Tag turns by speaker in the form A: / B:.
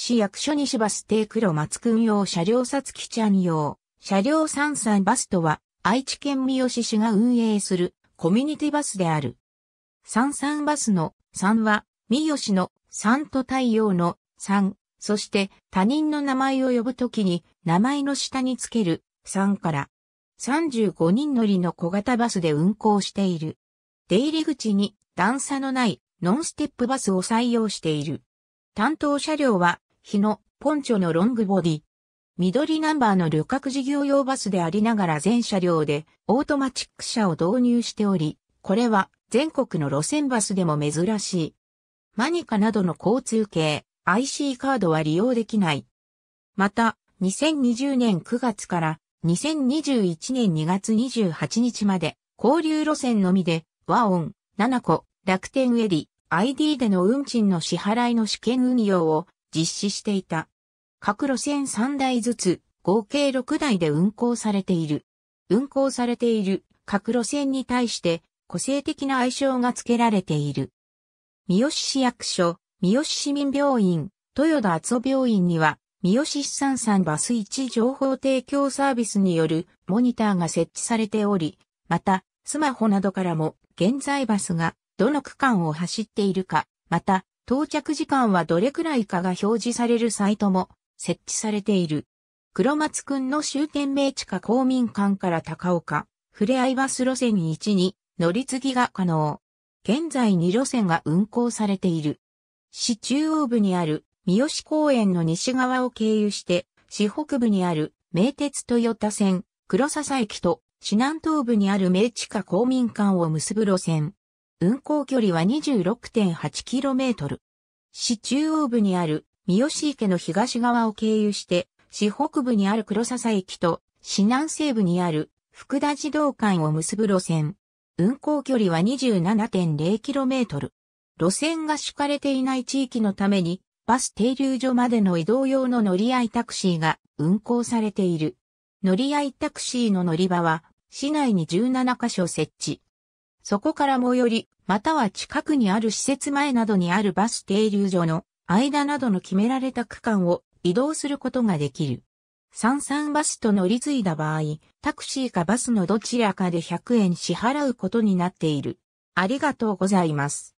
A: 市役所西バス停黒松君用車両さつきちゃん用、車両33バスとは、愛知県三好市が運営するコミュニティバスである。33バスの3は、三好の3と太陽の3、そして他人の名前を呼ぶときに名前の下につける3から35人乗りの小型バスで運行している。出入り口に段差のないノンステップバスを採用している。担当車両は日のポンチョのロングボディ。緑ナンバーの旅客事業用バスでありながら全車両でオートマチック車を導入しており、これは全国の路線バスでも珍しい。マニカなどの交通系 IC カードは利用できない。また、2020年9月から2021年2月28日まで交流路線のみで和音、7個、楽天エディ、ID での運賃の支払いの試験運用を実施していた。各路線3台ずつ、合計6台で運行されている。運行されている各路線に対して個性的な愛称が付けられている。三好市役所、三好市民病院、豊田厚生病院には、三好市産産バス1情報提供サービスによるモニターが設置されており、また、スマホなどからも現在バスがどの区間を走っているか、また、到着時間はどれくらいかが表示されるサイトも設置されている。黒松くんの終点名地下公民館から高岡、ふれあいバス路線1に乗り継ぎが可能。現在2路線が運行されている。市中央部にある三好公園の西側を経由して、市北部にある名鉄豊田線黒笹駅と市南東部にある名地下公民館を結ぶ路線。運行距離は 26.8km。市中央部にある三好池の東側を経由して、市北部にある黒笹駅と、市南西部にある福田自動館を結ぶ路線。運行距離は 27.0km。路線が敷かれていない地域のために、バス停留所までの移動用の乗り合いタクシーが運行されている。乗り合いタクシーの乗り場は、市内に17カ所設置。そこから最寄り、または近くにある施設前などにあるバス停留所の間などの決められた区間を移動することができる。三三バスと乗り継いだ場合、タクシーかバスのどちらかで100円支払うことになっている。ありがとうございます。